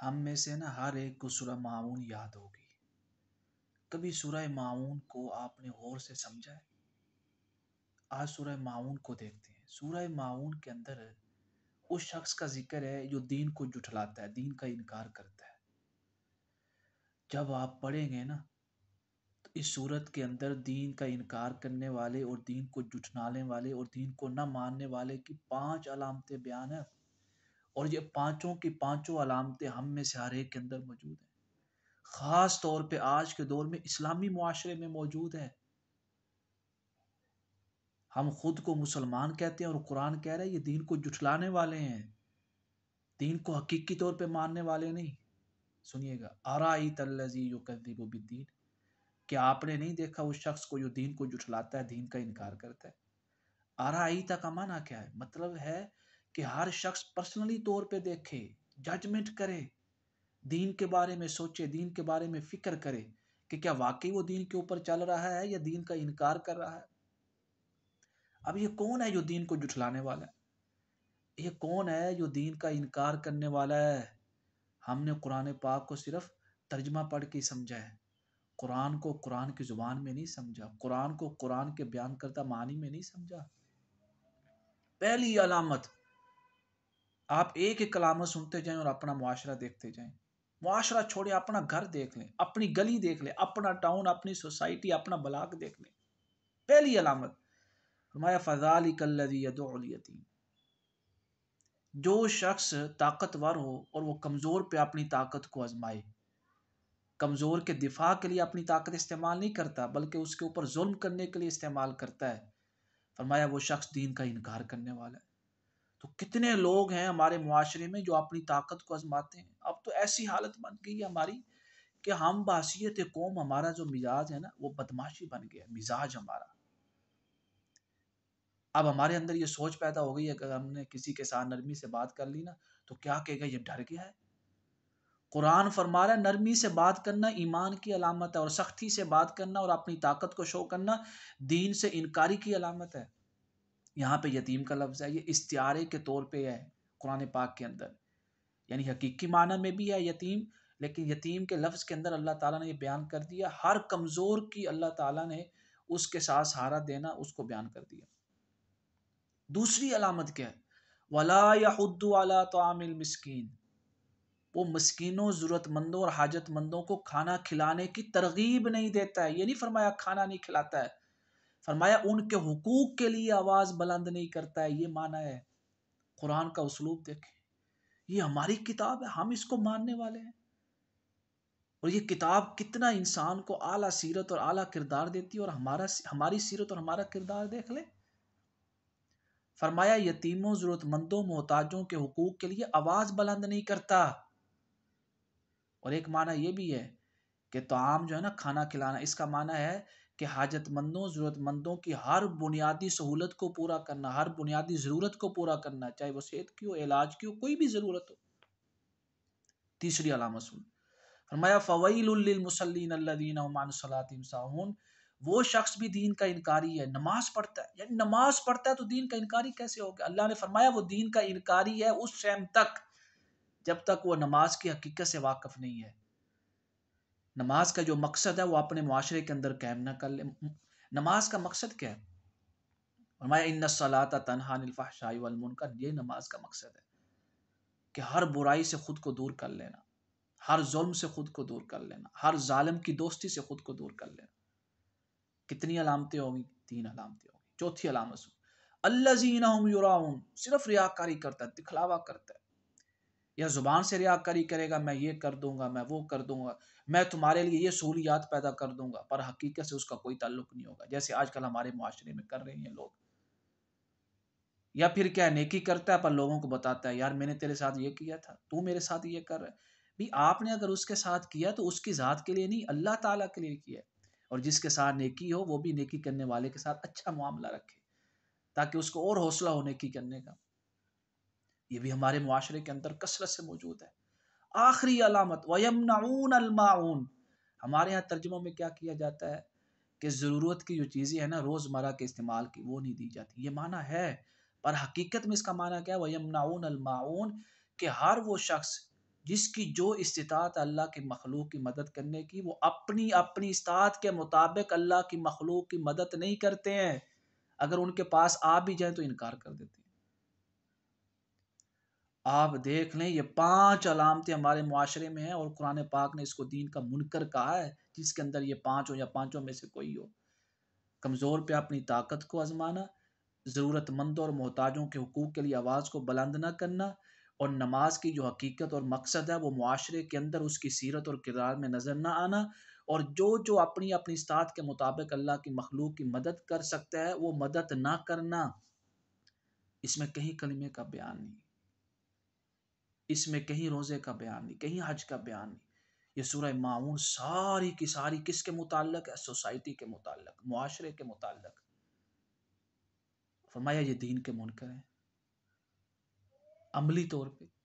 हम में से ना हर एक को सुरह मामून याद होगी कभी सुरह मामून को आपने गौर से समझा है आज सुरह मामून को देखते हैं सुरह मामून के अंदर उस शख्स का जिक्र है जो दीन को जुठलाता है दीन का इनकार करता है जब आप पढ़ेंगे ना तो इस सूरत के अंदर दीन का इनकार करने वाले और दीन को जुठनाने वाले और दीन को न मानने वाले की पांच अलामतें बयान है और ये पांचों की पांचों अलामतें हम में से हर एक के अंदर मौजूद हैं ख़ास तौर पे आज के दौर में इस्लामी माशरे में मौजूद है हम खुद को मुसलमान कहते हैं और कुरान कह रहे हैं ये दीन को जुटलाने वाले हैं दीन को हकीकी तौर पे मानने वाले नहीं सुनिएगा आराई तल्लजी युकदीबो बिद्दीन क्या आपने नहीं देखा उस शख्स को जो दीन को जुठलाता है दीन का इनकार करता है आराई का माना क्या है मतलब है कि हर शख्स पर्सनली तौर पे देखे जजमेंट करे दीन के बारे में सोचे दीन के बारे में फ़िक्र करे कि क्या वाकई वो दीन के ऊपर चल रहा है या दीन का इनकार कर रहा है अब ये कौन है जो दीन को जुठलाने वाला है ये कौन है जो दीन का इनकार करने वाला है हमने कुरान पाक को सिर्फ तर्जमा पढ़ के समझा है कुरान को कुरान की ज़ुबान में नहीं समझा कुरान को कुरान के बयान करता मानी में नहीं समझा पहली अलामत आप एक एक कलामा सुनते जाएं और अपना मुआशरा देखते जाएं मुआशरा छोड़े अपना घर देख लें अपनी गली देख लें अपना टाउन अपनी सोसाइटी अपना ब्लाक देख लें पहली अलामत हमारा फजाल कल्लतीम जो शख्स ताकतवर हो और वो कमज़ोर पे अपनी ताकत को आजमाए कमज़ोर के दिफा के लिए अपनी ताकत इस्तेमाल नहीं करता बल्कि उसके ऊपर जुल्म करने के लिए इस्तेमाल करता है फरमाया वो शख्स दीन का इनकार करने वाला है तो कितने लोग हैं हमारे मुआशरे में जो अपनी ताकत को आजमाते हैं अब तो ऐसी हालत बन गई है हमारी कि हम बासीत कौम हमारा जो मिजाज है ना वो बदमाशी बन गया मिजाज हमारा अब हमारे अंदर ये सोच पैदा हो गई है अगर हमने किसी के साथ नरमी से बात कर ली ना तो क्या कहेगा ये डर गया है कुरान फरमा रहा है नरमी से बात करना ईमान की अलामत है और सख्ती से बात करना और अपनी ताकत को शो करना दीन से इनकारी की अलामत है यहाँ पे यतीम का लफ्ज़ है ये इस्तियारे के तौर पे है कुरान पाक के अंदर यानी हकीकी माना में भी है यतीम लेकिन यतीम के लफ्ज़ के अंदर अल्लाह ताला ने ये बयान कर दिया हर कमज़ोर की अल्लाह ताला ने उसके साथ सहारा देना उसको बयान कर दिया दूसरी अलामत क्या है वला याहुद्दू अला तोमिल मस्किन वो मस्किनों ज़रूरतमंदों और हाजतमंदों को खाना खिलाने की तरगीब नहीं देता है ये नहीं फरमाया खाना नहीं खिलाता है फरमाया उनके हकूक के लिए आवाज़ बुलंद नहीं करता है ये माना है कुरान का उसलूब देखें ये हमारी किताब है हम इसको मानने वाले हैं और ये किताब कितना इंसान को आला सीरत और आला किरदार देती है और हमारा हमारी सीरत और हमारा किरदार देख ले फरमाया यतीमों ज़रूरतमंदों मोहताजों के हकूक़ के लिए आवाज़ बुलंद नहीं करता और एक माना यह भी है कि तो आम जो है ना खाना खिलाना इसका माना है कि हाजतमंदों ज़रूरतमंदों की हर बुनियादी सहूलत को पूरा करना हर बुनियादी ज़रूरत को पूरा करना चाहे वो सेहत की हो इलाज की हो कोई भी ज़रूरत हो तीसरी अलामत सुन फरमाया फ़वैलमसलिन साहून वो शख्स भी दीन का इनकारी है नमाज पढ़ता है यानी नमाज पढ़ता है तो दीन का इनकारी कैसे हो गया अल्लाह ने फरमाया वो दीन का इनकारी है उस टैम तक जब तक वो नमाज की हकीकत से वाकफ़ नहीं है नमाज का जो मकसद है वो अपने माशरे के अंदर कैम ना कर ले नमाज का मकसद क्या है हमारा इन सलात तनहानफ़ाशाई ये नमाज का मकसद है कि हर बुराई से खुद को दूर कर लेना हर जुल्म से खुद को दूर कर लेना हर जालिम की दोस्ती से खुद को दूर कर लेना कितनी अलामतें होंगी तीन अलामतें होंगी चौथी अलामत सुन सिर्फ रियाकारी करता है दिखलावा करता है या ज़ुबान से रियाकारी करेगा मैं ये कर दूंगा मैं वो कर दूंगा मैं तुम्हारे लिए ये सहूलियात पैदा कर दूंगा पर हकीकत से उसका कोई ताल्लुक नहीं होगा जैसे आजकल हमारे माशरे में कर रहे हैं लोग या फिर क्या नेकी करता है पर लोगों को बताता है यार मैंने तेरे साथ ये किया था तू मेरे साथ ये कर रहा है भी आपने अगर उसके साथ किया तो उसकी ज़ात के लिए नहीं अल्लाह ताला के लिए किया है और जिसके साथ नेकी हो वो भी नेकी करने वाले के साथ अच्छा मामला रखे ताकि उसको और हौसला हो नेकी करने का ये भी हमारे माशरे के अंदर कसरत से मौजूद है आखिरी अलामत वयमनाऊन अलमाऊन हमारे यहाँ तर्जुमों में क्या किया जाता है कि ज़रूरत की जो चीज़ें हैं ना रोज़मर्रा के इस्तेमाल की वो नहीं दी जाती ये माना है पर हकीकत में इसका माना क्या है वयमनाऊन अलमाऊन के हर वो शख्स जिसकी जो इस्तात अल्लाह के मखलूक की मदद करने की वो अपनी अपनी इस्तात के मुताबिक अल्लाह की मखलूक की मदद नहीं करते हैं अगर उनके पास आ भी जाए तो इनकार कर देते हैं आप देख लें ये पांच अलामतें हमारे माशरे में हैं और कुरान पाक ने इसको दीन का मुनकर कहा है जिसके अंदर ये पांच हो या पांचों में से कोई हो कमज़ोर पे अपनी ताकत को आजमाना ज़रूरतमंद और मोहताजों के हकूक़ के लिए आवाज़ को बुलंद ना करना और नमाज की जो हकीकत और मकसद है वो माशरे के अंदर उसकी सीरत और किरदार में नज़र ना आना और जो जो अपनी अपनी इस्तात के मुताबिक अल्लाह की मखलूक की मदद कर सकता है वो मदद ना करना इसमें कहीं कलमे का बयान नहीं इसमें कहीं रोज़े का बयान नहीं कहीं हज का बयान नहीं ये सूरह माउन सारी की सारी किसके मुतक है सोसाइटी के मुतक माशरे के मुतालक फरमाया ये दीन के मुनकर हैं अमली तौर पे